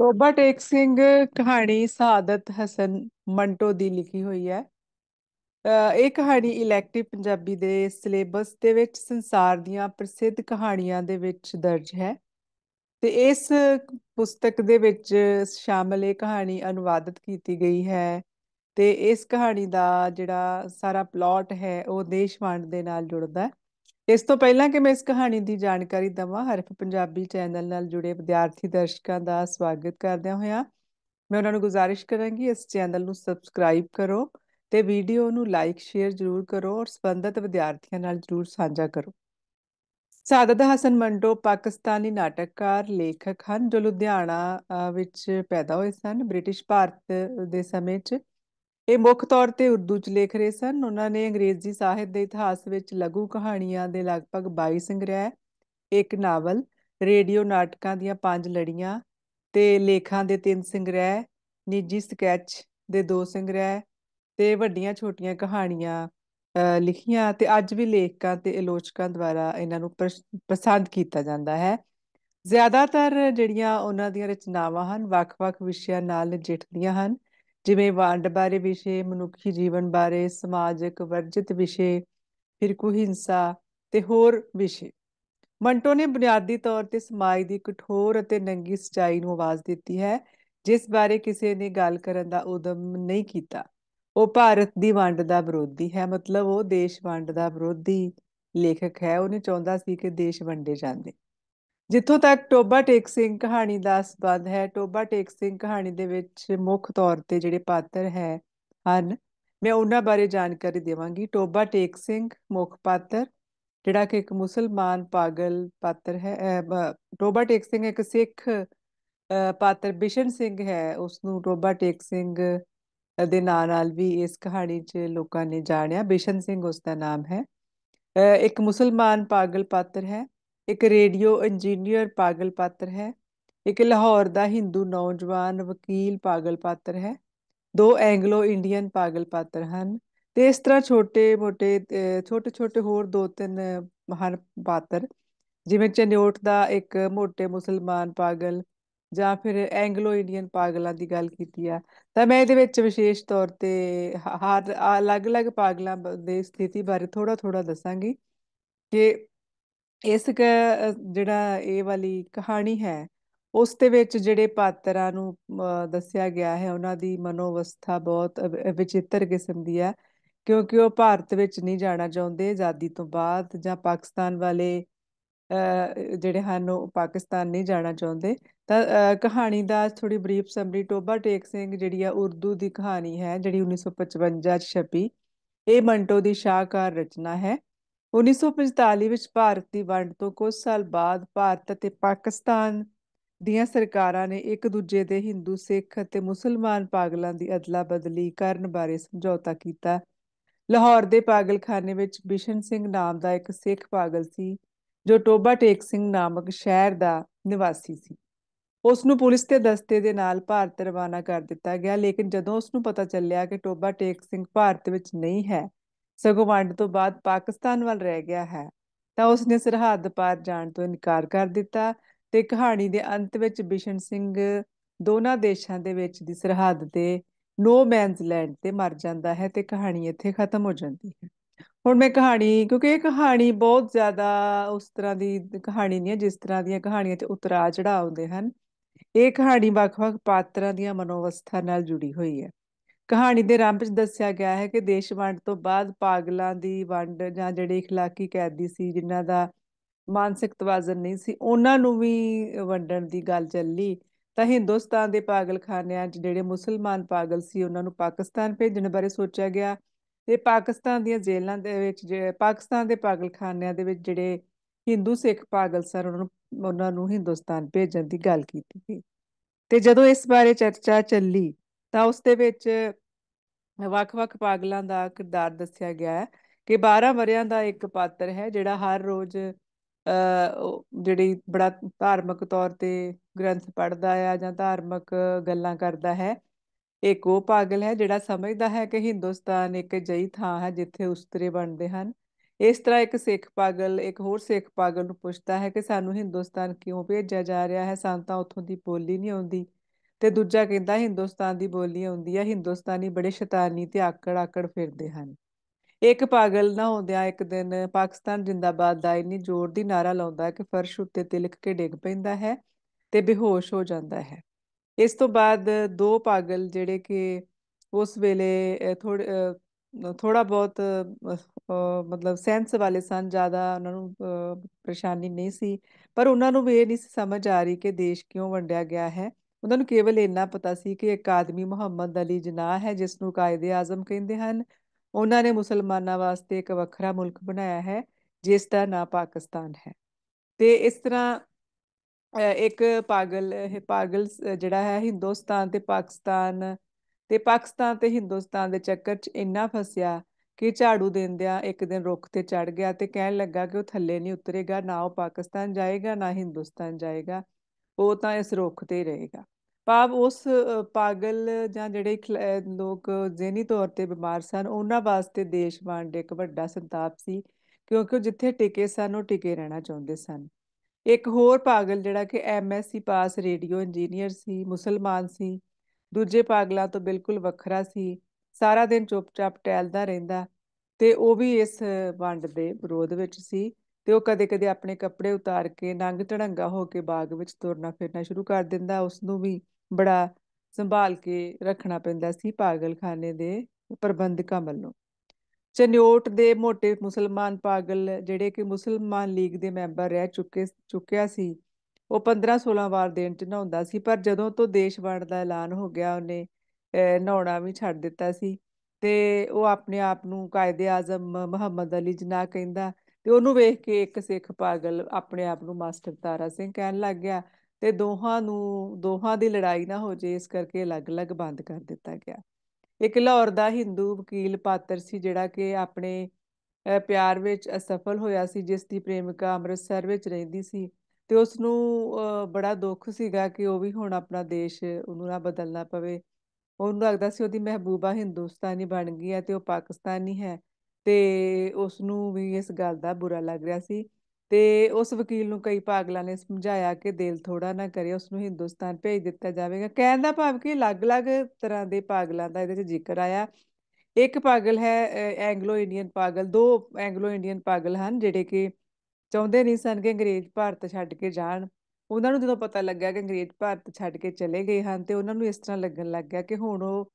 ਸੋਭਾ ਟੇਕ ਸਿੰਘ ਕਹਾਣੀ ਸਾਦਤ ਹਸਨ ਮੰਟੋ ਦੀ ਲਿਖੀ ਹੋਈ ਹੈ ਇਹ ਕਹਾਣੀ ਇਲੈਕਟਿਵ ਪੰਜਾਬੀ ਦੇ ਸਿਲੇਬਸ ਦੇ ਵਿੱਚ ਸੰਸਾਰ ਦੀਆਂ ਪ੍ਰਸਿੱਧ ਕਹਾਣੀਆਂ ਦੇ ਵਿੱਚ ਦਰਜ ਹੈ ਤੇ ਇਸ ਪੁਸਤਕ ਦੇ ਵਿੱਚ ਸ਼ਾਮਲ ਇਹ ਕਹਾਣੀ ਅਨੁਵਾਦਿਤ ਕੀਤੀ ਗਈ ਹੈ ਤੇ ਇਸ ਕਹਾਣੀ ਦਾ ਜਿਹੜਾ ਸਾਰਾ ਪਲਾਟ ਹੈ ਉਹ ਦੇਸ਼ਵੰਡ ਦੇ ਨਾਲ ਜੁੜਦਾ ਹੈ ਇਸ ਤੋਂ ਪਹਿਲਾਂ ਕਿ ਮੈਂ ਇਸ ਕਹਾਣੀ ਦੀ ਜਾਣਕਾਰੀ ਦਵਾਂ ਹਰਫ ਪੰਜਾਬੀ ਚੈਨਲ ਨਾਲ ਜੁੜੇ ਵਿਦਿਆਰਥੀ ਦਰਸ਼ਕਾਂ ਦਾ ਸਵਾਗਤ ਕਰਦਿਆਂ ਹੋਇਆ ਮੈਂ ਉਹਨਾਂ ਨੂੰ ਗੁਜ਼ਾਰਿਸ਼ ਕਰਾਂਗੀ ਇਸ ਚੈਨਲ ਨੂੰ ਸਬਸਕ੍ਰਾਈਬ ਕਰੋ ਤੇ ਵੀਡੀਓ ਨੂੰ ਲਾਈਕ ਸ਼ੇਅਰ ਜ਼ਰੂਰ ਕਰੋ ਔਰ ਸੰਬੰਧਿਤ ਵਿਦਿਆਰਥੀਆਂ ਨਾਲ ਜ਼ਰੂਰ ਸਾਂਝਾ ਕਰੋ ਸਾਦਤ ਹਸਨ ਮੰਡੋ ਪਾਕਿਸਤਾਨੀ ਨਾਟਕਕਾਰ ਲੇਖਕ ਹਨ ਜੋ ਲੁਧਿਆਣਾ ਵਿੱਚ ਪੈਦਾ ਹੋਏ ਸਨ ਬ੍ਰਿਟਿਸ਼ ਭਾਰਤ ਦੇ ਸਮੇਂ 'ਚ ਇਹ ਮੁੱਖ ਤੌਰ ਤੇ ਉਰਦੂ ਚ ਲਿਖ ਰਹੇ ਸਨ ਉਹਨਾਂ ਨੇ ਅੰਗਰੇਜ਼ੀ ਸਾਹਿਤ ਦੇ ਇਤਿਹਾਸ ਵਿੱਚ ਲਘੂ ਕਹਾਣੀਆਂ ਦੇ ਲਗਭਗ 22 ਸੰਗ੍ਰਹਿ ਇੱਕ ਨਾਵਲ ਰੇਡੀਓ ਨਾਟਕਾਂ ਦੀਆਂ 5 ਲੜੀਆਂ ਤੇ ਲੇਖਾਂ ਦੇ 3 ਸੰਗ੍ਰਹਿ ਨਿੱਜੀ ਸਕੈਚ ਦੇ 2 ਸੰਗ੍ਰਹਿ ਤੇ ਵੱਡੀਆਂ ਛੋਟੀਆਂ ਕਹਾਣੀਆਂ ਲਿਖੀਆਂ ਤੇ ਅੱਜ ਵੀ ਲੇਖਕਾਂ ਤੇ ਆਲੋਚਕਾਂ ਦੁਆਰਾ ਇਹਨਾਂ ਨੂੰ ਪਸੰਦ ਕੀਤਾ ਜਾਂਦਾ ਹੈ ਜ਼ਿਆਦਾਤਰ ਜਿਹੜੀਆਂ ਉਹਨਾਂ ਦੀਆਂ ਰਚਨਾਵਾਂ ਹਨ ਵੱਖ-ਵੱਖ ਵਿਸ਼ਿਆਂ ਨਾਲ ਨਜਿੱਠਦੀਆਂ ਹਨ ਜਿਵੇਂ ਵੰਡ ਬਾਰੇ ਵਿਸ਼ੇ ਮਨੁੱਖੀ ਜੀਵਨ ਬਾਰੇ ਸਮਾਜਿਕ ਵਰਜਿਤ ਵਿਸ਼ੇ ਫਿਰਕੂ ਹਿੰਸਾ ਤੇ ਹੋਰ ਵਿਸ਼ੇ ਮੰਟੋ ਨੇ ਬੁਨਿਆਦੀ ਤੌਰ ਤੇ ਸਮਾਜ ਦੀ ਕਠੋਰ ਅਤੇ ਨੰਗੀ ਸਚਾਈ ਨੂੰ ਆਵਾਜ਼ ਦਿੱਤੀ ਹੈ ਜਿਸ ਬਾਰੇ ਕਿਸੇ ਨੇ ਗੱਲ ਕਰਨ ਦਾ ਉਦਮ ਨਹੀਂ ਕੀਤਾ ਉਹ ਭਾਰਤ ਦੀ ਵੰਡ ਦਾ ਵਿਰੋਧੀ ਹੈ ਮਤਲਬ ਉਹ ਦੇਸ਼ ਵੰਡ ਦਾ ਵਿਰੋਧੀ ਲੇਖਕ ਹੈ ਉਹਨੇ ਚਾਹੁੰਦਾ ਸੀ ਕਿ ਦੇਸ਼ ਵੰਡੇ ਜਾਂਦੇ ਜਿੱਥੋਂ ਤੱਕ ਟੋਬਾ ਟੇਕ ਸਿੰਘ ਕਹਾਣੀ ਦਾ ਸਬੰਧ ਹੈ ਟੋਬਾ ਟੇਕ ਸਿੰਘ ਕਹਾਣੀ ਦੇ ਵਿੱਚ ਮੁੱਖ ਤੌਰ ਤੇ ਜਿਹੜੇ ਪਾਤਰ ਹੈ ਹਨ ਮੈਂ ਉਹਨਾਂ ਬਾਰੇ ਜਾਣਕਾਰੀ ਦੇਵਾਂਗੀ ਟੋਬਾ ਟੇਕ ਸਿੰਘ ਮੁੱਖ ਪਾਤਰ ਜਿਹੜਾ ਕਿ ਇੱਕ ਮੁਸਲਮਾਨ ਪਾਗਲ ਪਾਤਰ ਹੈ ਟੋਬਾ ਟੇਕ ਸਿੰਘ ਇੱਕ ਸਿੱਖ ਪਾਤਰ ਬਿਸ਼ਨ ਸਿੰਘ ਹੈ ਉਸ ਨੂੰ ਟੋਬਾ ਟੇਕ ਸਿੰਘ ਦੇ ਨਾਂ ਨਾਲ ਵੀ ਇਸ ਕਹਾਣੀ 'ਚ ਲੋਕਾਂ ਨੇ ਜਾਣਿਆ ਬਿਸ਼ਨ ਸਿੰਘ ਉਸ ਦਾ ਨਾਮ ਹੈ ਇੱਕ ਮੁਸਲਮਾਨ ਪਾਗਲ ਪਾਤਰ ਹੈ ਇੱਕ ਰੇਡੀਓ ਇੰਜੀਨੀਅਰ ਪਾਗਲ ਪਾਤਰ ਹੈ ਇੱਕ ਲਾਹੌਰ ਦਾ ਹਿੰਦੂ ਨੌਜਵਾਨ ਵਕੀਲ ਪਾਗਲ ਪਾਤਰ ਹੈ ਦੋ ਐਂਗਲੋ ਇੰਡੀਅਨ ਪਾਗਲ ਪਾਤਰ ਹਨ ਤੇ ਇਸ ਤਰ੍ਹਾਂ ਛੋਟੇ-ਮੋਟੇ ਛੋਟੇ-ਛੋਟੇ ਹੋਰ ਦੋ ਤਿੰਨ ਮਹਾਨ ਪਾਤਰ ਜਿਵੇਂ ਚਨਿਓਟ ਦਾ ਇੱਕ ਮੋਟੇ ਮੁਸਲਮਾਨ ਪਾਗਲ ਜਾਂ ਫਿਰ ਐਂਗਲੋ ਇੰਡੀਅਨ ਪਾਗਲਾਂ ਦੀ ਗੱਲ ਕੀਤੀ ਆ ਤਾਂ ਮੈਂ ਇਹਦੇ ਵਿੱਚ ਵਿਸ਼ੇਸ਼ ਤੌਰ ਤੇ ਹਰ ਅਲੱਗ-ਅਲੱਗ ਪਾਗਲਾਂ ਦੇ ਸਥਿਤੀ ਬਾਰੇ ਥੋੜਾ-ਥੋੜਾ ਦੱਸਾਂਗੀ ਕਿ ਇਸ ਜਿਹੜਾ ਇਹ ਵਾਲੀ ਕਹਾਣੀ ਹੈ ਉਸ ਦੇ ਵਿੱਚ ਜਿਹੜੇ ਪਾਤਰਾਂ ਨੂੰ ਦੱਸਿਆ ਗਿਆ ਹੈ ਉਹਨਾਂ ਦੀ ਮਨੋਵਸਥਾ ਬਹੁਤ ਵਿਚਿੱਤਰ ਕਿਸਮ ਦੀ ਹੈ ਕਿਉਂਕਿ ਉਹ ਭਾਰਤ ਵਿੱਚ ਨਹੀਂ ਜਾਣਾ ਚਾਹੁੰਦੇ ਆਜ਼ਾਦੀ ਤੋਂ ਬਾਅਦ ਜਾਂ ਪਾਕਿਸਤਾਨ ਵਾਲੇ ਜਿਹੜੇ ਹਨ ਉਹ ਪਾਕਿਸਤਾਨ ਨਹੀਂ ਜਾਣਾ ਚਾਹੁੰਦੇ ਤਾਂ ਕਹਾਣੀ ਦਾ ਥੋੜੀ ਬਰੀਫ ਸਮਰੀ ਟੋਬਾ ਟੇਕ ਸਿੰਘ ਜਿਹੜੀ ਆ ਉਰਦੂ ਦੀ ਕਹਾਣੀ ਹੈ ਜਿਹੜੀ 1955 ਚ ਛਪੀ ਇਹ ਮੰਟੋ ਦੀ ਸ਼ਾਹਕਾਰ ਰਚਨਾ ਹੈ 1945 ਵਿੱਚ ਭਾਰਤ ਦੀ ਵੰਡ ਤੋਂ ਕੁਝ ਸਾਲ ਬਾਅਦ ਭਾਰਤ ਅਤੇ ਪਾਕਿਸਤਾਨ ਦੀਆਂ ਸਰਕਾਰਾਂ ਨੇ ਇੱਕ ਦੂਜੇ ਦੇ ਹਿੰਦੂ ਸਿੱਖ ਅਤੇ ਮੁਸਲਮਾਨ ਪਾਗਲਾਂ ਦੀ ਅਦਲਾ ਬਦਲੀ ਕਰਨ ਬਾਰੇ ਸਮਝੌਤਾ ਕੀਤਾ ਲਾਹੌਰ ਦੇ ਪਾਗਲਖਾਨੇ ਵਿੱਚ ਬਿਸ਼ਨ ਸਿੰਘ ਨਾਮ ਦਾ ਇੱਕ ਸਿੱਖ ਪਾਗਲ ਸੀ ਜੋ ਟੋਬਾ ਟੇਕ ਸਿੰਘ ਨਾਮਕ ਸ਼ਹਿਰ ਦਾ ਨਿਵਾਸੀ ਸੀ ਉਸ ਨੂੰ ਪੁਲਿਸ ਦੇ ਦਸਤੇ ਦੇ ਨਾਲ ਭਾਰਤ ਰਵਾਨਾ ਕਰ ਦਿੱਤਾ ਗਿਆ ਲੇਕਿਨ ਜਦੋਂ ਉਸ ਨੂੰ ਪਤਾ ਚੱਲਿਆ ਕਿ ਟੋਬਾ ਟੇਕ ਸਿੰਘ ਭਾਰਤ ਵਿੱਚ ਨਹੀਂ ਹੈ ਸਗੋਂ ਵੰਡ ਤੋਂ ਬਾਅਦ ਪਾਕਿਸਤਾਨ ਵੱਲ ਰਹਿ ਗਿਆ ਹੈ ਤਾਂ ਉਸ ਨੇ ਸਰਹੱਦ ਪਾਰ ਜਾਣ ਤੋਂ ਇਨਕਾਰ ਕਰ ਦਿੱਤਾ ਤੇ ਕਹਾਣੀ ਦੇ ਅੰਤ ਵਿੱਚ ਬਿਸ਼ਨ ਸਿੰਘ ਦੋਨਾਂ ਦੇਸ਼ਾਂ ਦੇ ਵਿੱਚ ਦੀ ਸਰਹੱਦ ਤੇ ਨੋ ਮੈਨਸ ਲੈਂਡ ਤੇ ਮਰ ਜਾਂਦਾ ਹੈ ਤੇ ਕਹਾਣੀ ਇੱਥੇ ਖਤਮ ਹੋ ਜਾਂਦੀ ਹੈ ਹੁਣ ਮੈਂ ਕਹਾਣੀ ਕਿਉਂਕਿ ਇਹ ਕਹਾਣੀ ਬਹੁਤ ਜ਼ਿਆਦਾ ਉਸ ਤਰ੍ਹਾਂ ਦੀ ਕਹਾਣੀ ਨਹੀਂ ਹੈ ਜਿਸ ਤਰ੍ਹਾਂ ਦੀਆਂ ਕਹਾਣੀਆਂ ਤੇ ਉਤਰਾ ਚੜਾ ਆਉਂਦੇ ਹਨ ਇਹ ਕਹਾਣੀ ਵੱਖ-ਵੱਖ ਪਾਤਰਾਂ ਦੀਆਂ ਮਨੋਵਸਥਾ ਨਾਲ ਜੁੜੀ ਹੋਈ ਹੈ ਕਹਾਣੀ ਦੇ ਆਰੰਭ ਵਿੱਚ ਦੱਸਿਆ ਗਿਆ ਹੈ ਕਿ ਦੇਸ਼ ਵੰਡ ਤੋਂ ਬਾਅਦ ਪਾਗਲਾਂ ਦੀ ਵੰਡ ਜਾਂ ਜਿਹੜੇ اخلاقی ਕੈਦੀ ਸੀ ਜਿਨ੍ਹਾਂ ਦਾ ਮਾਨਸਿਕ ਤਵਾਜ਼ਨ ਨਹੀਂ ਸੀ ਉਹਨਾਂ ਨੂੰ ਵੀ ਵੰਡਣ ਦੀ ਗੱਲ ਚੱਲੀ ਤਾਂ ਹਿੰਦੁਸਤਾਨ ਦੇ ਪਾਗਲਖਾਨਿਆਂ 'ਚ ਜਿਹੜੇ ਮੁਸਲਮਾਨ ਪਾਗਲ ਸੀ ਉਹਨਾਂ ਨੂੰ ਪਾਕਿਸਤਾਨ ਭੇਜਣ ਬਾਰੇ ਸੋਚਿਆ ਗਿਆ ਤੇ ਪਾਕਿਸਤਾਨ ਦੀਆਂ ਜੇਲ੍ਹਾਂ ਦੇ ਵਿੱਚ ਪਾਕਿਸਤਾਨ ਦੇ ਪਾਗਲਖਾਨਿਆਂ ਦੇ ਵਿੱਚ ਜਿਹੜੇ ਹਿੰਦੂ ਸਿੱਖ ਪਾਗਲ ਸਰ ਉਹਨਾਂ ਨੂੰ ਉਹਨਾਂ ਨੂੰ ਹਿੰਦੁਸਤਾਨ ਭੇਜਣ ਦੀ ਗੱਲ ਕੀਤੀ ਗਈ ਤੇ ਜਦੋਂ ਇਸ ਬਾਰੇ ਚਰਚਾ ਚੱਲੀ ਤਾਂ ਉਸ ਦੇ ਵਿੱਚ ਵੱਖ-ਵੱਖ ਪਾਗਲਾਂ ਦਾ ਕਿਰਦਾਰ ਦੱਸਿਆ ਗਿਆ ਹੈ ਕਿ 12 ਵਰਿਆਂ ਦਾ ਇੱਕ ਪਾਤਰ ਹੈ ਜਿਹੜਾ ਹਰ ਰੋਜ਼ ਜਿਹੜੀ ਬੜਾ ਧਾਰਮਿਕ ਤੌਰ ਤੇ ਗ੍ਰੰਥ ਪੜਦਾ ਆ ਜਾਂ ਧਾਰਮਿਕ ਗੱਲਾਂ ਕਰਦਾ ਹੈ ਇੱਕ ਉਹ ਪਾਗਲ ਹੈ ਜਿਹੜਾ ਸਮਝਦਾ ਹੈ ਕਿ ਹਿੰਦੁਸਤਾਨ ਇੱਕ ਜਈ ਥਾਂ ਹੈ ਜਿੱਥੇ ਉਸਤਰੇ ਬਣਦੇ ਹਨ ਇਸ ਤਰ੍ਹਾਂ ਇੱਕ ਸਿੱਖ ਪਾਗਲ ਇੱਕ ਹੋਰ ਸਿੱਖ ਪਾਗਲ ਨੂੰ ਪੁੱਛਦਾ ਹੈ ਕਿ ਸਾਨੂੰ ਹਿੰਦੁਸਤਾਨ ਕਿਉਂ ਭੇਜਿਆ ਜਾ ਰਿਹਾ ਹੈ ਸਾਨੂੰ ਤਾਂ ਉੱਥੋਂ ਦੀ ਬੋਲੀ ਨਹੀਂ ਆਉਂਦੀ ਤੇ ਦੂਜਾ ਕਹਿੰਦਾ ਹਿੰਦੁਸਤਾਨ ਦੀ ਬੋਲੀ ਆਉਂਦੀ ਹੈ ਹਿੰਦੁਸਤਾਨੀ ਬੜੇ ਸ਼ੈਤਾਨੀ ਤੇ ਆਕੜ ਆਕੜ ਫਿਰਦੇ ਹਨ ਇੱਕ ਪਾਗਲ ਨਾ ਹੁੰਦਿਆ ਇੱਕ ਦਿਨ ਪਾਕਿਸਤਾਨ ਜਿੰਦਾਬਾਦ ਦਾ ਇੰਨੀ ਜ਼ੋਰ ਦੀ ਨਾਰਾ ਲਾਉਂਦਾ ਕਿ ਫਰਸ਼ ਉੱਤੇ ਤਿਲਕ ਕੇ ਡਿੱਗ ਪੈਂਦਾ ਹੈ ਤੇ ਬੇਹੋਸ਼ ਹੋ ਜਾਂਦਾ ਹੈ ਇਸ ਤੋਂ ਬਾਅਦ ਦੋ ਪਾਗਲ ਜਿਹੜੇ ਕਿ ਉਸ ਵੇਲੇ ਥੋੜਾ ਥੋੜਾ ਬਹੁਤ ਮਤਲਬ ਸੈਂਸ ਵਾਲੇ ਸਨ ਜ਼ਿਆਦਾ ਉਹਨਾਂ ਨੂੰ ਪਰੇਸ਼ਾਨੀ ਨਹੀਂ ਸੀ ਪਰ ਉਹਨਾਂ ਨੂੰ ਵੀ ਇਹ ਨਹੀਂ ਸਮਝ ਆ ਰਹੀ ਕਿ ਦੇਸ਼ ਕਿਉਂ ਵੰਡਿਆ ਗਿਆ ਹੈ ਉਹਨਾਂ ਨੂੰ ਕੇਵਲ ਇੰਨਾ ਪਤਾ ਸੀ ਕਿ ਇੱਕ ਆਦਮੀ ਮੁਹੰਮਦ ਅਲੀ ਜਨਾਹ ਹੈ ਜਿਸ ਨੂੰ ਕਾਇਦੇ ਆਜ਼ਮ ਕਹਿੰਦੇ ਹਨ ਉਹਨਾਂ ਨੇ ਮੁਸਲਮਾਨਾਂ ਵਾਸਤੇ ਇੱਕ ਵੱਖਰਾ ਮੁਲਕ ਬਣਾਇਆ ਹੈ ਜਿਸ ਦਾ ਨਾਂ ਪਾਕਿਸਤਾਨ ਹੈ ਤੇ ਇਸ ਤਰ੍ਹਾਂ ਇੱਕ ਪਾਗਲ ਇਹ ਪਾਗਲ ਜਿਹੜਾ ਹੈ ਹਿੰਦੁਸਤਾਨ ਤੇ ਪਾਕਿਸਤਾਨ ਤੇ ਪਾਕਿਸਤਾਨ ਤੇ ਹਿੰਦੁਸਤਾਨ ਦੇ ਚੱਕਰ 'ਚ ਇੰਨਾ ਫਸਿਆ ਕਿ ਝਾੜੂ ਦੇਂਦਿਆ ਇੱਕ ਦਿਨ ਰੁੱਖ ਤੇ ਚੜ ਗਿਆ ਤੇ ਕਹਿਣ ਲੱਗਾ ਕਿ ਉਹ ਥੱਲੇ ਨਹੀਂ ਉਤਰੇਗਾ ਨਾ ਉਹ ਪਾਕਿਸਤਾਨ ਜਾਏਗਾ ਨਾ ਹਿੰਦੁਸਤਾਨ ਜਾਏਗਾ ਉਹ ਤਾਂ ਇਸ ਰੁੱਖ ਤੇ ਰਹੇਗਾ ਪਾਪ ਉਸ ਪਾਗਲ ਜਾਂ ਜਿਹੜੇ ਲੋਕ ਜ਼ੇਨੀ ਤੌਰ ਤੇ ਬਿਮਾਰ ਸਨ ਉਹਨਾਂ ਵਾਸਤੇ ਦੇਸ਼ ਵੰਡ ਇੱਕ ਵੱਡਾ ਸੰਤਾਪ ਸੀ ਕਿਉਂਕਿ ਉਹ ਜਿੱਥੇ ਟਿਕੇ ਸਨ ਉਹ ਟਿਕੇ ਰਹਿਣਾ ਚਾਹੁੰਦੇ ਸਨ ਇੱਕ ਹੋਰ ਪਾਗਲ ਜਿਹੜਾ ਕਿ ਐਮਐਸਸੀ ਪਾਸ ਰੇਡੀਓ ਇੰਜੀਨੀਅਰ ਸੀ ਮੁਸਲਮਾਨ ਸੀ ਦੂਜੇ ਪਾਗਲਾਂ ਤੋਂ ਬਿਲਕੁਲ ਵੱਖਰਾ ਸੀ ਸਾਰਾ ਦਿਨ ਚੁੱਪਚਾਪ ਟਹਿਲਦਾ ਰਹਿੰਦਾ ਤੇ ਉਹ ਵੀ ਇਸ ਵੰਡ ਦੇ ਵਿਰੋਧ ਵਿੱਚ ਸੀ ਤੇ ਉਹ ਕਦੇ-ਕਦੇ ਆਪਣੇ ਕੱਪੜੇ ਉਤਾਰ ਕੇ ਨੰਗ ਧੜੰਗਾ ਹੋ ਕੇ ਬਾਗ ਵਿੱਚ ਤੁਰਨਾ ਫਿਰਨਾ ਸ਼ੁਰੂ ਕਰ ਦਿੰਦਾ ਉਸ ਨੂੰ ਵੀ ਬੜਾ ਸੰਭਾਲ ਕੇ ਰੱਖਣਾ ਪੈਂਦਾ ਸੀ ਪਾਗਲਖਾਨੇ ਦੇ ਪ੍ਰਬੰਧਕਾਂ ਵੱਲੋਂ ਚਨਿਓਟ ਦੇ ਮੋਟੇ ਮੁਸਲਮਾਨ ਪਾਗਲ ਜਿਹੜੇ ਕਿ ਮੁਸਲਮਾਨ ਲੀਗ ਦੇ ਮੈਂਬਰ ਰਹਿ ਚੁੱਕੇ ਚੁੱਕਿਆ ਸੀ ਉਹ 15-16 ਵਾਰ ਦਿਨ ਚ ਨਹਾਉਂਦਾ ਸੀ ਪਰ ਜਦੋਂ ਤੋਂ ਦੇਸ਼ ਵੰਡ ਦਾ ਐਲਾਨ ਹੋ ਗਿਆ ਉਹਨੇ ਨਹਾਉਣਾ ਵੀ ਛੱਡ ਦਿੱਤਾ ਸੀ ਤੇ ਉਹ ਆਪਣੇ ਆਪ ਨੂੰ ਕਾਇਦੇ ਆਜ਼ਮ ਮੁਹੰਮਦ ਅਲੀ ਜਨਾ ਕਹਿੰਦਾ ਤੇ ਉਹਨੂੰ ਵੇਖ ਕੇ ਇੱਕ ਸਿੱਖ ਪਾਗਲ ਆਪਣੇ ਆਪ ਨੂੰ ਮਾਸਟਰ ਤਾਰਾ ਸਿੰਘ ਕਹਿਣ ਲੱਗ ਗਿਆ ਤੇ ਦੋਹਾਂ ਨੂੰ ਦੋਹਾਂ ਦੀ ਲੜਾਈ ਨਾ ਹੋ ਜੇ ਇਸ ਕਰਕੇ ਅਲੱਗ-ਅਲੱਗ ਬੰਦ ਕਰ ਦਿੱਤਾ ਗਿਆ ਇੱਕ ਲਾਹੌਰ ਦਾ Hindu ਵਕੀਲ ਪਾਤਰ ਸੀ ਜਿਹੜਾ ਕਿ ਆਪਣੇ ਪਿਆਰ ਵਿੱਚ ਅਸਫਲ ਹੋਇਆ ਸੀ ਜਿਸ ਦੀ ਪ੍ਰੇਮਿਕਾ ਅੰਮ੍ਰਿਤਸਰ ਵਿੱਚ ਰਹਿੰਦੀ ਸੀ ਤੇ ਉਸ ਨੂੰ ਬੜਾ ਦੁੱਖ ਸੀਗਾ ਕਿ ਉਹ ਵੀ ਹੁਣ ਆਪਣਾ ਦੇਸ਼ ਉਹਨੂੰ ਨਾ ਬਦਲਣਾ ਪਵੇ ਉਹਨੂੰ ਲੱਗਦਾ ਸੀ ਉਹਦੀ ਮਹਿਬੂਬਾ ਹਿੰਦੁਸਤਾਨੀ ਬਣ ਗਈ ਹੈ ਤੇ ਉਹ ਪਾਕਿਸਤਾਨੀ ਹੈ ਤੇ ਉਸ ਨੂੰ ਵੀ ਇਸ ਗੱਲ ਦਾ ਬੁਰਾ ਲੱਗ ਰਿਹਾ ਸੀ ਤੇ ਉਸ ਵਕੀਲ ਨੂੰ ਕਈ ਪਾਗਲਾਂ ਨੇ ਸਮਝਾਇਆ ਕਿ ਦਿਲ ਥੋੜਾ ਨਾ ਕਰੇ ਉਸ ਨੂੰ ਹਿੰਦੁਸਤਾਨ ਭੇਜ ਦਿੱਤਾ ਜਾਵੇਗਾ ਕਹਿਣ ਦਾ ਭਾਵ ਕਿ ਅਲੱਗ-ਅਲੱਗ ਤਰ੍ਹਾਂ ਦੇ ਪਾਗਲਾਂ ਦਾ ਇਹਦੇ ਵਿੱਚ ਜ਼ਿਕਰ ਆਇਆ ਇੱਕ ਪਾਗਲ ਹੈ ਐਂਗਲੋ ਇੰਡੀਅਨ ਪਾਗਲ ਦੋ ਐਂਗਲੋ ਇੰਡੀਅਨ ਪਾਗਲ ਹਨ ਜਿਹੜੇ ਕਿ ਚਾਹੁੰਦੇ ਨਹੀਂ ਸਨ ਕਿ ਅੰਗਰੇਜ਼ ਭਾਰਤ ਛੱਡ ਕੇ ਜਾਣ ਉਹਨਾਂ ਨੂੰ ਜਦੋਂ ਪਤਾ ਲੱਗਾ ਕਿ ਅੰਗਰੇਜ਼ ਭਾਰਤ ਛੱਡ ਕੇ ਚਲੇ ਗਏ ਹਨ ਤੇ ਉਹਨਾਂ ਨੂੰ ਇਸ ਤਰ੍ਹਾਂ ਲੱਗਣ ਲੱਗ ਗਿਆ ਕਿ ਹੁਣ ਉਹ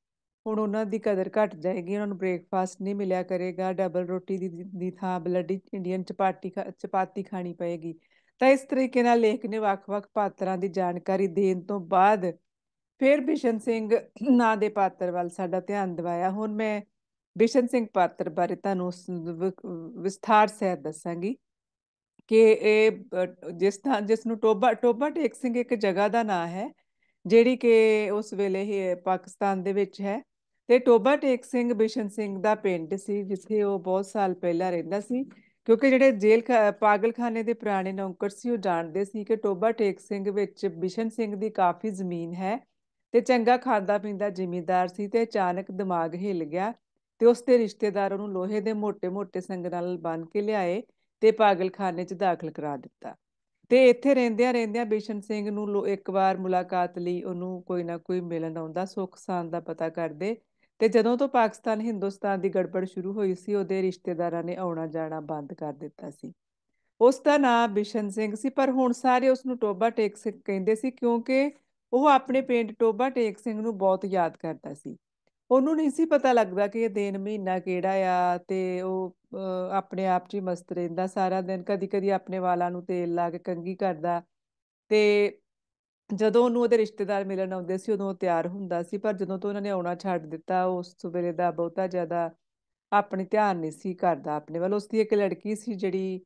ਹੁਣ ਉਹਨਾਂ ਦੀ ਕਦਰ ਘਟ ਜਾਏਗੀ ਉਹਨਾਂ ਨੂੰ ਬ੍ਰੇਕਫਾਸਟ ਨਹੀਂ ਮਿਲਿਆ ਕਰੇਗਾ ਡਬਲ ਰੋਟੀ ਦੀ ਦੀ ਥਾਂ ਬਲੱਡੀ ਇੰਡੀਅਨ ਚਪਾਤੀ ਚਪਾਤੀ ਖਾਣੀ ਪਏਗੀ ਤਾਂ ਇਸ ਤਰੀਕੇ ਨਾਲ ਲੇਖ ਨੇ ਵੱਖ-ਵੱਖ ਪਾਤਰਾਂ ਦੀ ਜਾਣਕਾਰੀ ਦੇਣ ਤੋਂ ਬਾਅਦ ਫਿਰ ਬਿਸ਼ਨ ਸਿੰਘ ਨਾਂ ਦੇ ਪਾਤਰ ਵੱਲ ਸਾਡਾ ਧਿਆਨ ਦਿਵਾਇਆ ਹੁਣ ਮੈਂ ਬਿਸ਼ਨ ਸਿੰਘ ਪਾਤਰ ਬਾਰੇ ਤੁਹਾਨੂੰ ਵਿਸਥਾਰ ਸਹਿਤ ਦੱਸਾਂਗੀ ਕਿ ਇਹ ਜਿਸ ਤਾਂ ਜਿਸ ਨੂੰ ਟੋਬਾ ਟੋਬਾ ਟੇਕ ਸਿੰਘ ਇੱਕ ਜਗ੍ਹਾ ਦਾ ਨਾਂ ਹੈ ਜਿਹੜੀ ਕਿ ਉਸ ਵੇਲੇ ਹੀ ਪਾਕਿਸਤਾਨ ਦੇ ਵਿੱਚ ਹੈ ਤੇ ਟੋਬਾ ਟੇਕ ਸਿੰਘ ਬਿਸ਼ਨ ਸਿੰਘ ਦਾ ਪਿੰਡ ਸੀ ਜਿੱਥੇ ਉਹ ਬਹੁਤ ਸਾਲ ਪਹਿਲਾਂ ਰਹਿੰਦਾ ਸੀ ਕਿਉਂਕਿ ਜਿਹੜੇ ਜੇਲ੍ਹ ਪਾਗਲਖਾਨੇ ਦੇ ਪੁਰਾਣੇ ਨੌਕਰ ਸੀ ਉਹ ਜਾਣਦੇ ਸੀ ਕਿ ਟੋਬਾ ਟੇਕ ਸਿੰਘ ਵਿੱਚ ਬਿਸ਼ਨ ਸਿੰਘ ਦੀ ਕਾਫੀ ਜ਼ਮੀਨ ਹੈ ਤੇ ਚੰਗਾ ਖਾਦਾ ਪਿੰਦਾ ਜ਼ਿਮੀਦਾਰ ਸੀ ਤੇ ਅਚਾਨਕ ਦਿਮਾਗ ਹਿੱਲ ਗਿਆ ਤੇ ਉਸ ਦੇ ਰਿਸ਼ਤੇਦਾਰ ਉਹਨੂੰ ਲੋਹੇ ਦੇ ਮੋٹے-ਮੋٹے ਸੰਗ ਨਾਲ ਬੰਨ ਕੇ ਲਿਆਏ ਤੇ ਪਾਗਲਖਾਨੇ 'ਚ ਦਾਖਲ ਕਰਾ ਦਿੱਤਾ ਤੇ ਇੱਥੇ ਰਹਿੰਦਿਆਂ ਰਹਿੰਦਿਆਂ ਬਿਸ਼ਨ ਸਿੰਘ ਨੂੰ ਇੱਕ ਵਾਰ ਮੁਲਾਕਾਤ ਲਈ ਉਹਨੂੰ ਕੋਈ ਨਾ ਕੋਈ ਮਿਲਣ ਆਉਂਦਾ ਸੁਖਸਾਨ ਦਾ ਪਤਾ ਕਰਦੇ ਤੇ ਜਦੋਂ ਤੋਂ ਪਾਕਿਸਤਾਨ ਹਿੰਦੁਸਤਾਨ ਦੀ ਗੜਬੜ ਸ਼ੁਰੂ ਹੋਈ ਸੀ ਉਹਦੇ ਰਿਸ਼ਤੇਦਾਰਾਂ ਨੇ ਆਉਣਾ ਜਾਣਾ ਬੰਦ ਕਰ ਦਿੱਤਾ ਸੀ ਉਸ ਦਾ ਨਾਮ ਬਿਸ਼ਨ ਸਿੰਘ ਸੀ ਪਰ ਹੁਣ ਸਾਰੇ ਉਸ ਨੂੰ ਟੋਬਾ ਟੇਕ ਸਿੰਘ ਕਹਿੰਦੇ ਸੀ ਕਿਉਂਕਿ ਉਹ ਆਪਣੇ ਪਿੰਡ ਟੋਬਾ ਟੇਕ ਸਿੰਘ ਨੂੰ ਬਹੁਤ ਯਾਦ ਕਰਦਾ ਸੀ ਉਹਨੂੰ ਨਹੀਂ ਸੀ ਪਤਾ ਲੱਗਦਾ ਕਿ ਇਹ ਦਿਨ ਮਹੀਨਾ ਕਿਹੜਾ ਆ ਤੇ ਉਹ ਆਪਣੇ ਆਪ 'ਚ ਹੀ ਮਸਤ ਰਹਿੰਦਾ ਸਾਰਾ ਦਿਨ ਕਦੀ-ਕਦੀ ਆਪਣੇ ਵਾਲਾਂ ਨੂੰ ਤੇਲ ਲਾ ਕੇ ਕੰਗੀ ਕਰਦਾ ਤੇ ਜਦੋਂ ਉਹਨੂੰ ਉਹਦੇ ਰਿਸ਼ਤੇਦਾਰ ਮਿਲਣ ਆਉਂਦੇ ਸੀ ਉਦੋਂ ਉਹ ਤਿਆਰ ਹੁੰਦਾ ਸੀ ਪਰ ਜਦੋਂ ਤੋਂ ਉਹਨਾਂ ਨੇ ਆਉਣਾ ਛੱਡ ਦਿੱਤਾ ਉਸ ਵੇਲੇ ਦਾ ਬਹੁਤਾ ਜ਼ਿਆਦਾ ਆਪਣੀ ਧਿਆਨ ਨਹੀਂ ਸੀ ਕਰਦਾ ਆਪਣੇ ਵੱਲ ਉਸ ਦੀ ਇੱਕ ਲੜਕੀ ਸੀ ਜਿਹੜੀ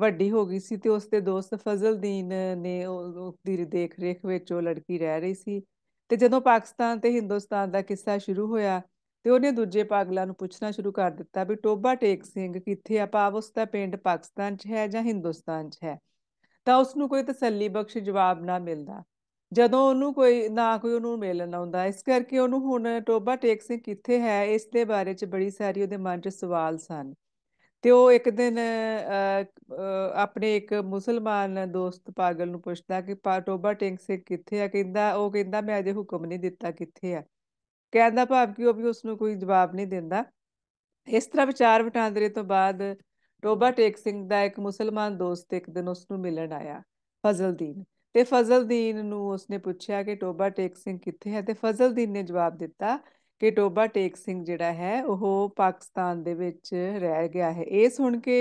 ਵੱਡੀ ਹੋ ਗਈ ਸੀ ਤੇ ਉਸ ਦੇ ਦੋਸਤ ਫਜ਼ਲਦੀਨ ਨੇ ਉਹ ਦੀ ਦੇਖ-ਰੇਖ ਵਿੱਚ ਉਹ ਲੜਕੀ ਰਹਿ ਰਹੀ ਸੀ ਤੇ ਜਦੋਂ ਪਾਕਿਸਤਾਨ ਤੇ ਹਿੰਦੁਸਤਾਨ ਦਾ ਕਿੱਸਾ ਸ਼ੁਰੂ ਹੋਇਆ ਤੇ ਉਹਨੇ ਦੂਜੇ ਪਾਗਲਾਂ ਨੂੰ ਪੁੱਛਣਾ ਸ਼ੁਰੂ ਕਰ ਦਿੱਤਾ ਵੀ ਟੋਬਾ ਟੇਕ ਸਿੰਘ ਕਿੱਥੇ ਆ ਭਾਵ ਉਸ ਦਾ ਪਿੰਡ ਪਾਕਿਸਤਾਨ 'ਚ ਹੈ ਜਾਂ ਹਿੰਦੁਸਤਾਨ 'ਚ ਹੈ ਤਾਂ ਉਸ ਨੂੰ ਕੋਈ ਤਸੱਲੀ ਬਖਸ਼ ਜਵਾਬ ਨਾ ਮਿਲਦਾ ਜਦੋਂ ਉਹਨੂੰ ਕੋਈ ਨਾ ਕੋਈ ਉਹਨੂੰ ਮਿਲਣ ਆਉਂਦਾ ਇਸ ਕਰਕੇ ਉਹਨੂੰ ਹੁਣ ਟੋਬਾ ਟੇਕ ਸਿੰਘ ਕਿੱਥੇ ਹੈ ਇਸ ਦੇ ਬਾਰੇ ਚ ਬੜੀ ਸਾਰੀ ਉਹਦੇ ਮਨ 'ਚ ਸਵਾਲ ਸਨ ਤੇ ਉਹ ਇੱਕ ਦਿਨ ਆਪਣੇ ਇੱਕ ਮੁਸਲਮਾਨ ਦੋਸਤ ਪਾਗਲ ਨੂੰ ਪੁੱਛਦਾ ਕਿ ਟੋਬਾ ਟੇਕ ਸਿੰਘ ਕਿੱਥੇ ਹੈ ਕਹਿੰਦਾ ਉਹ ਕਹਿੰਦਾ ਮੈਂ ਅਜੇ ਹੁਕਮ ਨਹੀਂ ਦਿੱਤਾ ਕਿੱਥੇ ਹੈ ਕਹਿੰਦਾ ਭਾਵ ਕਿ ਉਹ ਵੀ ਉਸ ਨੂੰ ਕੋਈ ਜਵਾਬ ਨਹੀਂ ਦਿੰਦਾ ਇਸ ਤਰ੍ਹਾਂ ਵਿਚਾਰ ਵਟਾਂਦਰੇ ਤੋਂ ਬਾਅਦ ਟੋਬਾ ਟੇਕ ਸਿੰਘ ਦਾ ਇੱਕ ਮੁਸਲਮਾਨ ਦੋਸਤ ਇੱਕ ਦਿਨ ਉਸ ਨੂੰ ਮਿਲਣ ਆਇਆ ਫਜ਼ਲਦੀਨ ਤੇ ਫਜ਼ਲਦੀਨ ਨੂੰ ਉਸਨੇ ਪੁੱਛਿਆ ਕਿ ਟੋਬਾ ਟੇਕ ਸਿੰਘ ਕਿੱਥੇ ਹੈ ਤੇ ਫਜ਼ਲਦੀਨ ਨੇ ਜਵਾਬ ਦਿੱਤਾ ਕਿ ਟੋਬਾ ਟੇਕ ਸਿੰਘ ਜਿਹੜਾ ਹੈ ਉਹ ਪਾਕਿਸਤਾਨ ਦੇ ਵਿੱਚ ਰਹਿ ਗਿਆ ਹੈ ਇਹ ਸੁਣ ਕੇ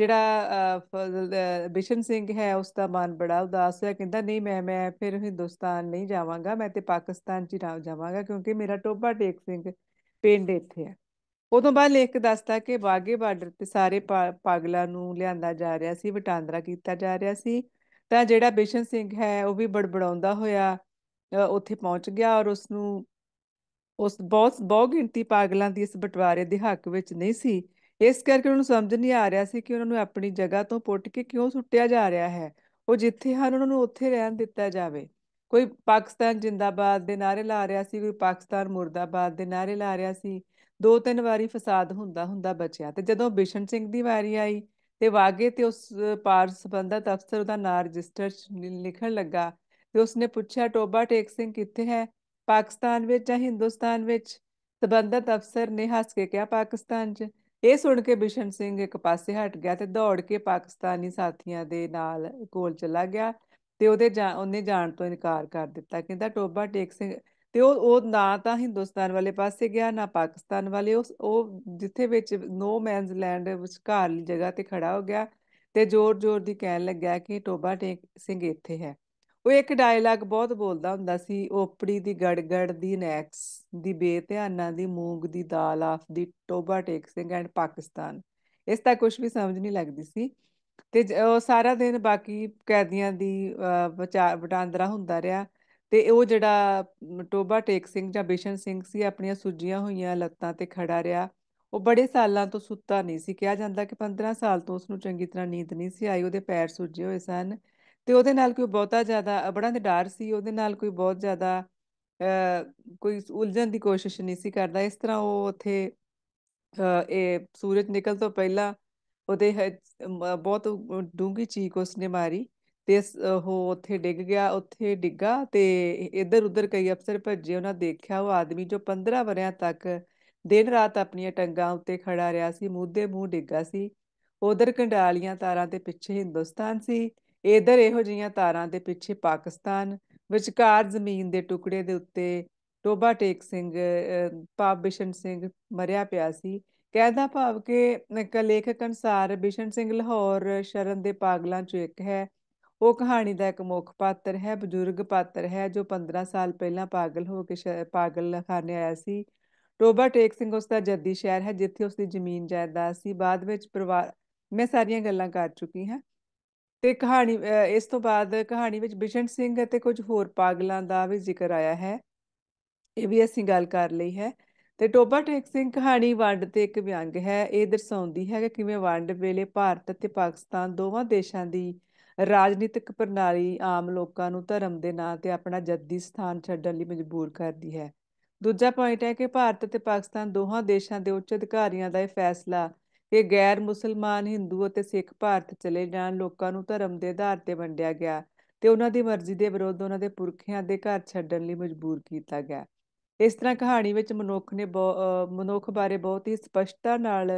ਜਿਹੜਾ ਫਜ਼ਲ ਬਿਸ਼ਨ ਸਿੰਘ ਹੈ ਉਸ ਦਾ ਮਨ ਬੜਾ ਉਦਾਸ ਹੋਇਆ ਕਹਿੰਦਾ ਨਹੀਂ ਮੈਂ ਮੈਂ ਫਿਰ ਹਿੰਦੁਸਤਾਨ ਨਹੀਂ ਜਾਵਾਂਗਾ ਮੈਂ ਤੇ ਪਾਕਿਸਤਾਨ 'ਚ ਰਹਿ ਜਾਵਾਂਗਾ ਕਿਉਂਕਿ ਮੇਰਾ ਟੋਬਾ ਟੇਕ ਸਿੰਘ ਪਿੰਡ ਇੱਥੇ ਹੈ ਉਦੋਂ ਬਾਅਦ ਲੇਖ ਦੱਸਦਾ ਕਿ ਬਾਗੇ ਬਾਰਡਰ ਤੇ ਸਾਰੇ ਪਾਗਲਾਂ ਨੂੰ ਲਿਆਂਦਾ ਜਾ ਰਿਹਾ ਸੀ ਵਟਾਂਦਰਾ ਕੀਤਾ ਜਾ ਰਿਹਾ ਸੀ ਤਾਂ ਜਿਹੜਾ ਬਿਸ਼ਨ ਸਿੰਘ ਹੈ ਉਹ ਵੀ ਬੜਬੜਾਉਂਦਾ ਹੋਇਆ ਉੱਥੇ ਪਹੁੰਚ ਗਿਆ ਔਰ ਉਸ ਨੂੰ ਉਸ ਬਹੁਤ ਬਹੁ ਗਿਣਤੀ ਪਾਗਲਾਂ ਦੀ ਇਸ ਬਟਵਾਰੇ ਦੇ ਹੱਕ ਵਿੱਚ ਨਹੀਂ ਸੀ ਇਸ ਕਰਕੇ ਉਹਨੂੰ ਸਮਝ ਨਹੀਂ ਆ ਰਿਹਾ ਸੀ ਕਿ ਉਹਨਾਂ ਨੂੰ ਆਪਣੀ ਜਗ੍ਹਾ ਤੋਂ ਪੁੱਟ ਕੇ ਕਿਉਂ ਸੁੱਟਿਆ ਜਾ ਰਿਹਾ ਹੈ ਉਹ ਜਿੱਥੇ ਹਨ ਉਹਨਾਂ ਨੂੰ ਉੱਥੇ ਰਹਿਣ ਦਿੱਤਾ ਜਾਵੇ ਕੋਈ ਪਾਕਿਸਤਾਨ ਜਿੰਦਾਬਾਦ ਦੇ ਨਾਰੇ ਲਾ ਰਿਹਾ ਸੀ ਕੋਈ ਪਾਕਿਸਤਾਨ ਮੁਰਦਾਬਾਦ ਦੇ ਨਾਰੇ ਲਾ ਰਿਹਾ ਸੀ ਦੋ ਤਿੰਨ ਵਾਰੀ ਫਸਾਦ ਹੁੰਦਾ ਹੁੰਦਾ ਬਚਿਆ ਤੇ ਜਦੋਂ ਬਿਸ਼ਨ ਸਿੰਘ ਦੀ ਵਾਰੀ ਆਈ ਤੇ ਵਾਗੇ ਤੇ ਉਸ ਪਾਰ ਸੰਬੰਧਤ ਅਫਸਰ ਉਹਦਾ ਨਾਮ ਰਜਿਸਟਰ 'ਚ ਲਿਖਣ ਲੱਗਾ ਤੇ ਉਸਨੇ ਪੁੱਛਿਆ ਟੋਬਾ ਟੇਕ ਸਿੰਘ ਕਿੱਥੇ ਹੈ ਪਾਕਿਸਤਾਨ ਵਿੱਚ ਜਾਂ ਹਿੰਦੁਸਤਾਨ ਵਿੱਚ ਸੰਬੰਧਤ ਅਫਸਰ ਨੇ ਹੱਸ ਕੇ ਕਿਹਾ ਪਾਕਿਸਤਾਨ 'ਚ ਇਹ ਸੁਣ ਕੇ ਬਿਸ਼ਨ ਸਿੰਘ ਇੱਕ ਪਾਸੇ ਹਟ ਗਿਆ ਤੇ ਦੌੜ ਕੇ ਪਾਕਿਸਤਾਨੀ ਸਾਥੀਆਂ ਦੇ ਨਾਲ ਕੋਲ ਚਲਾ ਗਿਆ ਤੇ ਉਹਦੇ ਉਹਨੇ ਜਾਣ ਤੋਂ ਇਨਕਾਰ ਕਰ ਦਿੱਤਾ ਕਹਿੰਦਾ ਟੋਬਾ ਟੇਕ ਸਿੰਘ ਤੇ ਉਹ ਉਹ ਨਾ ਤਾਂ ਹਿੰਦੁਸਤਾਨ ਵਾਲੇ ਪਾਸੇ ਗਿਆ ਨਾ ਪਾਕਿਸਤਾਨ ਵਾਲੇ ਉਹ ਜਿੱਥੇ ਵਿੱਚ ਨੋ ਮੈਨਸ ਲੈਂਡ ਵਿਚਕਾਰਲੀ ਜਗ੍ਹਾ ਤੇ ਖੜਾ ਹੋ ਗਿਆ ਤੇ ਜ਼ੋਰ-ਜ਼ੋਰ ਦੀ ਕਹਿਣ ਲੱਗਾ ਕਿ ਟੋਬਾ ਟੇਕ ਸਿੰਘ ਇੱਥੇ ਹੈ ਉਹ ਇੱਕ ਡਾਇਲੌਗ ਬਹੁਤ ਬੋਲਦਾ ਹੁੰਦਾ ਸੀ ਓਪੜੀ ਦੀ ਗੜਗੜ ਦੀ ਨੈਕਸ ਦੀ ਬੇਧਿਆਨਾ ਦੀ ਮੂੰਗ ਦੀ ਦਾਲ ਆਫ ਦੀ ਟੋਬਾ ਟੇਕ ਸਿੰਘ ਐਂਡ ਪਾਕਿਸਤਾਨ ਇਸ ਦਾ ਕੁਝ ਵੀ ਸਮਝ ਨਹੀਂ ਲੱਗਦੀ ਸੀ ਤੇ ਉਹ ਸਾਰਾ ਦਿਨ ਬਾਕੀ ਕੈਦੀਆਂ ਦੀ ਵਿਚਾਰ ਵਟਾਂਦਰਾ ਹੁੰਦਾ ਰਿਹਾ ਤੇ ਉਹ ਜਿਹੜਾ ਟੋਬਾ ਟੇਕ ਸਿੰਘ ਜਾਂ ਬਿਸ਼ਨ ਸਿੰਘ ਸੀ ਆਪਣੀਆਂ ਸੁੱਜੀਆਂ ਹੋਈਆਂ ਲੱਤਾਂ ਤੇ ਖੜਾ ਰਿਹਾ ਉਹ ਬੜੇ ਸਾਲਾਂ ਤੋਂ ਸੁੱਤਾ ਨਹੀਂ ਸੀ ਕਿਹਾ ਜਾਂਦਾ ਕਿ 15 ਸਾਲ ਤੋਂ ਉਸ ਨੂੰ ਚੰਗੀ ਤਰ੍ਹਾਂ ਨੀਂਦ ਨਹੀਂ ਸੀ ਆਈ ਉਹਦੇ ਪੈਰ ਸੁੱਜੇ ਹੋਏ ਸਨ ਤੇ ਉਹਦੇ ਨਾਲ ਕੋਈ ਬਹੁਤਾ ਜ਼ਿਆਦਾ ਅਬੜਾਂ ਦੇ ਡਰ ਸੀ ਉਹਦੇ ਨਾਲ ਕੋਈ ਬਹੁਤ ਜ਼ਿਆਦਾ ਕੋਈ ਉਲਝਣ ਦੀ ਕੋਸ਼ਿਸ਼ ਨਹੀਂ ਸੀ ਕਰਦਾ ਇਸ ਤਰ੍ਹਾਂ ਉਹ ਉੱਥੇ ਇਹ ਸੂਰਜ ਨਿਕਲ ਤੋਂ ਪਹਿਲਾਂ ਉਹਦੇ ਬਹੁਤ ਡੂੰਗੀ ਚੀਕ ਉਸਨੇ ਮਾਰੀ ਤੇ ਉਹ ਉੱਥੇ ਡਿੱਗ ਗਿਆ ਉੱਥੇ ਡਿੱਗਾ ਤੇ ਇੱਧਰ ਉੱਧਰ ਕਈ ਅਫਸਰ ਭੱਜੇ ਉਹਨਾਂ ਦੇਖਿਆ ਉਹ ਆਦਮੀ ਜੋ 15 ਵਰਿਆਂ ਤੱਕ ਦਿਨ ਰਾਤ ਆਪਣੀਆਂ ਟੰਗਾਂ ਉੱਤੇ ਖੜਾ ਰਿਹਾ ਸੀ ਮੂਧੇ ਮੂੰਹ ਡਿੱਗਾ ਸੀ ਉਧਰ ਕੰਡਾਲੀਆਂ ਤਾਰਾਂ ਦੇ ਪਿੱਛੇ ਹਿੰਦੁਸਤਾਨ ਸੀ ਇਧਰ ਇਹੋ ਜਿਹੀਆਂ ਤਾਰਾਂ ਦੇ ਪਿੱਛੇ ਪਾਕਿਸਤਾਨ ਵਿਚਕਾਰ ਜ਼ਮੀਨ ਦੇ ਟੁਕੜੇ ਦੇ ਉੱਤੇ ਟੋਬਾ ਟੇਕ ਸਿੰਘ ਪਾਪ ਬਿਸ਼ਨ ਸਿੰਘ ਮਰਿਆ ਪਿਆ ਸੀ ਕਹਿਦਾ ਭਾਵ ਕਿ ਕਲੇਖਕ ਅਨਸਾਰ ਬਿਸ਼ਨ ਸਿੰਘ ਲਾਹੌਰ ਸ਼ਰਨ ਦੇ ਪਾਗਲਾਂ ਚੋਂ ਇੱਕ ਹੈ ਉਹ ਕਹਾਣੀ ਦਾ ਇੱਕ ਮੁੱਖ ਪਾਤਰ ਹੈ ਬਜ਼ੁਰਗ ਪਾਤਰ ਹੈ ਜੋ 15 ਸਾਲ ਪਹਿਲਾਂ ਪਾਗਲ ਹੋ ਕੇ ਪਾਗਲ ਖਾਨੇ ਆਇਆ ਸੀ ਟੋਬਾ ਟੇਕ ਸਿੰਘ ਉਸ ਦਾ ਜੱਦੀ ਸ਼ਹਿਰ ਹੈ ਜਿੱਥੇ ਉਸ ਦੀ ਜ਼ਮੀਨ ਜਾਇਦਾਦ ਸੀ ਬਾਅਦ ਵਿੱਚ ਪਰਿਵਾਰ ਮੈਂ ਸਾਰੀਆਂ ਗੱਲਾਂ ਕਰ ਚੁੱਕੀ ਹਾਂ ਤੇ ਕਹਾਣੀ ਇਸ ਤੋਂ ਬਾਅਦ ਕਹਾਣੀ ਵਿੱਚ ਬਿਸ਼ਨ ਸਿੰਘ ਅਤੇ ਕੁਝ ਹੋਰ ਪਾਗਲਾਂ ਦਾ ਵੀ ਜ਼ਿਕਰ ਆਇਆ ਹੈ ਇਹ ਵੀ ਅਸੀਂ ਗੱਲ ਕਰ ਲਈ ਹੈ ਤੇ ਟੋਬਾ ਟੇਕ ਸਿੰਘ ਕਹਾਣੀ ਵੰਡ ਤੇ ਇੱਕ ਵਿਅੰਗ ਹੈ ਇਹ ਦਰਸਾਉਂਦੀ ਹੈ ਕਿ ਕਿਵੇਂ ਵੰਡ ਵੇਲੇ ਭਾਰਤ ਅਤੇ ਪਾਕਿਸਤਾਨ ਦੋਵਾਂ ਦੇਸ਼ਾਂ ਦੀ ਰਾਜਨੀਤਿਕ ਪ੍ਰਣਾਲੀ ਆਮ ਲੋਕਾਂ ਨੂੰ ਧਰਮ ਦੇ ਨਾਂ ਤੇ ਆਪਣਾ ਜੱਦੀ ਸਥਾਨ ਛੱਡਣ ਲਈ ਮਜਬੂਰ ਕਰਦੀ ਹੈ ਦੂਜਾ ਪੁਆਇੰਟ ਹੈ ਕਿ ਭਾਰਤ ਤੇ ਪਾਕਿਸਤਾਨ ਦੋਹਾਂ ਦੇਸ਼ਾਂ ਦੇ ਉੱਚ ਅਧਿਕਾਰੀਆਂ ਦਾ ਇਹ ਫੈਸਲਾ ਕਿ ਗੈਰ ਮੁਸਲਮਾਨ ਹਿੰਦੂ ਅਤੇ ਸਿੱਖ ਭਾਰਤ ਚਲੇ ਜਾਣ ਲੋਕਾਂ ਨੂੰ ਧਰਮ ਦੇ ਆਧਾਰ ਤੇ ਵੰਡਿਆ ਗਿਆ ਤੇ ਉਹਨਾਂ ਦੀ ਮਰਜ਼ੀ ਦੇ ਵਿਰੋਧ ਉਹਨਾਂ ਦੇ ਪੁਰਖਿਆਂ ਦੇ ਘਰ ਛੱਡਣ ਲਈ ਮਜਬੂਰ ਕੀਤਾ ਗਿਆ ਇਸ ਤਰ੍ਹਾਂ ਕਹਾਣੀ ਵਿੱਚ ਮਨੁੱਖ ਨੇ ਮਨੁੱਖ ਬਾਰੇ ਬਹੁਤ ਹੀ ਸਪਸ਼ਟਤਾ ਨਾਲ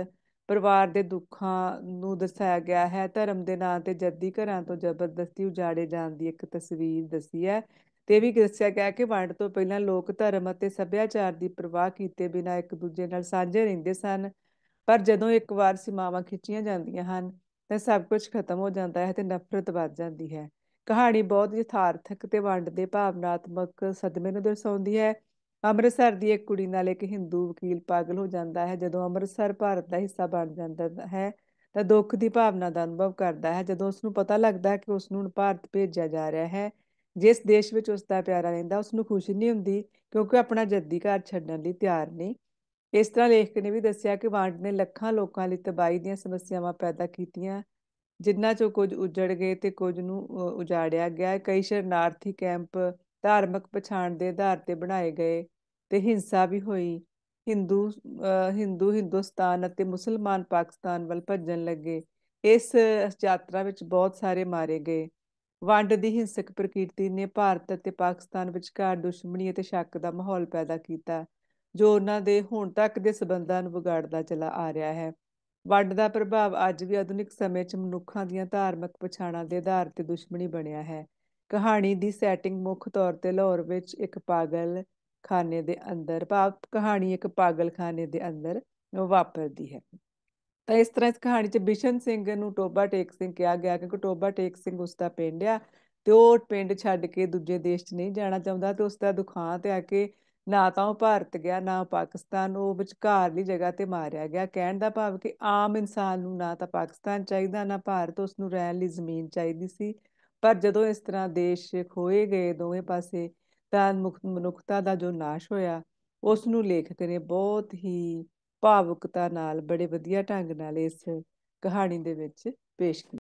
ਪਰਿਵਾਰ ਦੇ ਦੁੱਖਾਂ ਨੂੰ ਦਰਸਾਇਆ ਗਿਆ ਹੈ ਧਰਮ ਦੇ ਨਾਂ ਤੇ ਜੱਦੀ ਘਰਾਂ ਤੋਂ ਜ਼ਬਰਦਸਤੀ ਉਜਾੜੇ ਜਾਣ ਦੀ ਇੱਕ ਤਸਵੀਰ ਦੱਸੀ ਹੈ ਤੇ ਵੀ ਦੱਸਿਆ ਗਿਆ ਕਿ ਵੰਡ ਤੋਂ ਪਹਿਲਾਂ ਲੋਕ ਧਰਮ ਅਤੇ ਸੱਭਿਆਚਾਰ ਦੀ ਪ੍ਰਵਾਹ ਕੀਤੇ ਬਿਨਾਂ ਇੱਕ ਦੂਜੇ ਨਾਲ ਸਾਂਝੇ ਰਹਿੰਦੇ ਸਨ ਪਰ ਜਦੋਂ ਇੱਕ ਵਾਰ ਸੀਮਾਵਾਂ ਖਿੱਚੀਆਂ ਜਾਂਦੀਆਂ ਹਨ ਤਾਂ ਸਭ ਕੁਝ ਖਤਮ ਹੋ ਜਾਂਦਾ ਹੈ ਤੇ ਨਫ਼ਰਤ ਵੱਧ ਜਾਂਦੀ ਹੈ ਕਹਾਣੀ ਬਹੁਤ ਯਥਾਰਥਕ ਤੇ ਵੰਡ ਦੇ ਭਾਵਨਾਤਮਕ ਸਦਮੇ ਨੂੰ ਦਰਸਾਉਂਦੀ ਹੈ ਅੰਮ੍ਰਿਤਸਰ ਦੀ ਇੱਕ ਕੁੜੀ ਨਾਲ ਇੱਕ ਹਿੰਦੂ ਵਕੀਲ ਪਾਗਲ ਹੋ ਜਾਂਦਾ ਹੈ ਜਦੋਂ ਅੰਮ੍ਰਿਤਸਰ ਭਾਰਤ ਦਾ ਹਿੱਸਾ ਬਣ ਜਾਂਦਾ ਹੈ ਤਾਂ ਦੁੱਖ ਦੀ ਭਾਵਨਾ ਦਾ ਅਨੁਭਵ ਕਰਦਾ ਹੈ ਜਦੋਂ ਉਸ ਨੂੰ ਪਤਾ ਲੱਗਦਾ ਹੈ ਕਿ ਉਸ ਨੂੰ ਭਾਰਤ ਭੇਜਿਆ ਜਾ ਰਿਹਾ ਹੈ ਜਿਸ ਦੇਸ਼ ਵਿੱਚ ਉਸ ਦਾ ਪਿਆਰਾ ਰਹਿੰਦਾ ਉਸ ਨੂੰ ਖੁਸ਼ੀ ਨਹੀਂ ਹੁੰਦੀ ਕਿਉਂਕਿ ਆਪਣਾ ਜੱਦੀ ਘਰ ਛੱਡਣ ਲਈ ਤਿਆਰ ਨਹੀਂ ਇਸ ਤਰ੍ਹਾਂ ਲੇਖਕ ਨੇ ਵੀ ਦੱਸਿਆ ਕਿ ਵਾਂਡ ਨੇ ਲੱਖਾਂ ਲੋਕਾਂ ਲਈ ਤਬਾਈ ਦੀਆਂ ਸਮੱਸਿਆਵਾਂ ਪੈਦਾ ਕੀਤੀਆਂ ਜਿੰਨਾ ਚੋਂ ਕੁਝ ਉਜੜ ਗਏ ਤੇ ਕੁਝ ਨੂੰ ਉਜਾੜਿਆ ਗਿਆ ਕਈ ਸ਼ਰਨਾਰਥੀ ਕੈਂਪ ਧਾਰਮਿਕ ਪਛਾਣ ਦੇ ਆਧਾਰ ਤੇ ਬਣਾਏ ਗਏ ਤੇ ਹਿੰਸਾ ਵੀ ਹੋਈ ਹਿੰਦੂ ਹਿੰਦੂ ਹਿੰਦੁਸਤਾਨ ਅਤੇ ਮੁਸਲਮਾਨ ਪਾਕਿਸਤਾਨ ਵੱਲ ਭੱਜਣ ਲੱਗੇ ਇਸ ਯਾਤਰਾ ਵਿੱਚ ਬਹੁਤ ਸਾਰੇ ਮਾਰੇ ਗਏ ਵੰਡ ਦੀ ਹਿੰਸਕ ਪ੍ਰਕਿਰਤੀ ਨੇ ਭਾਰਤ ਅਤੇ ਪਾਕਿਸਤਾਨ ਵਿਚਕਾਰ ਦੁਸ਼ਮਣੀ ਅਤੇ ਸ਼ੱਕ ਦਾ ਮਾਹੌਲ ਪੈਦਾ ਕੀਤਾ ਜੋ ਉਹਨਾਂ ਦੇ ਹੁਣ ਤੱਕ ਦੇ ਸਬੰਧਾਂ ਨੂੰ ਵਿਗਾੜਦਾ ਚਲਾ ਆ ਰਿਹਾ ਹੈ ਵੰਡ ਦਾ ਪ੍ਰਭਾਵ ਅੱਜ ਵੀ ਆਧੁਨਿਕ ਸਮੇਂ 'ਚ ਮਨੁੱਖਾਂ ਦੀਆਂ ਧਾਰਮਿਕ ਪਛਾਣਾਂ ਦੇ ਆਧਾਰ ਤੇ ਦੁਸ਼ਮਣੀ ਬਣਿਆ ਹੈ ਕਹਾਣੀ ਦੀ ਸੈਟਿੰਗ ਮੁੱਖ ਤੌਰ ਤੇ ਲਾਹੌਰ ਵਿੱਚ ਇੱਕ ਪਾਗਲ ਖਾਨੇ ਦੇ ਅੰਦਰ ਭਾਵ ਕਹਾਣੀ ਇੱਕ ਖਾਨੇ ਦੇ ਅੰਦਰ ਵਾਪਰਦੀ ਹੈ ਤਾਂ ਇਸ ਤਰ੍ਹਾਂ ਇਸ ਕਹਾਣੀ 'ਚ ਬਿਸ਼ਨ ਸਿੰਘ ਨੂੰ ਟੋਬਾ ਟੇਕ ਸਿੰਘ ਕਿਹਾ ਗਿਆ ਕਿਉਂਕਿ ਟੋਬਾ ਟੇਕ ਸਿੰਘ ਉਸ ਦਾ ਪਿੰਡ ਆ ਤੇ ਉਹ ਪਿੰਡ ਛੱਡ ਕੇ ਦੂਜੇ ਦੇਸ਼ 'ਚ ਨਹੀਂ ਜਾਣਾ ਚਾਹੁੰਦਾ ਤੇ ਉਸ ਦਾ ਤੇ ਆ ਕੇ ਨਾ ਤਾਂ ਉਹ ਭਾਰਤ ਗਿਆ ਨਾ ਪਾਕਿਸਤਾਨ ਉਹ ਵਿਚਕਾਰਲੀ ਜਗ੍ਹਾ ਤੇ ਮਾਰਿਆ ਗਿਆ ਕਹਿਣ ਦਾ ਭਾਵ ਕਿ ਆਮ ਇਨਸਾਨ ਨੂੰ ਨਾ ਤਾਂ ਪਾਕਿਸਤਾਨ ਚਾਹੀਦਾ ਨਾ ਭਾਰਤ ਉਸ ਨੂੰ ਰਹਿਣ ਲਈ ਜ਼ਮੀਨ ਚਾਹੀਦੀ ਸੀ ਪਰ ਜਦੋਂ ਇਸ ਤਰ੍ਹਾਂ ਦੇਸ਼ ਖੋਏ ਗਏ ਦੋਵੇਂ ਪਾਸੇ ਤਾਂ ਮਨੁੱਖਤਾ ਦਾ ਜੋ ਨਾਸ਼ ਹੋਇਆ ਉਸ ਨੂੰ ਲੇਖਕ ਨੇ ਬਹੁਤ ਹੀ ਭਾਵੁਕਤਾ ਨਾਲ ਬੜੇ ਵਧੀਆ ਢੰਗ ਨਾਲ ਇਸ ਕਹਾਣੀ ਦੇ ਵਿੱਚ ਪੇਸ਼ ਕੀਤਾ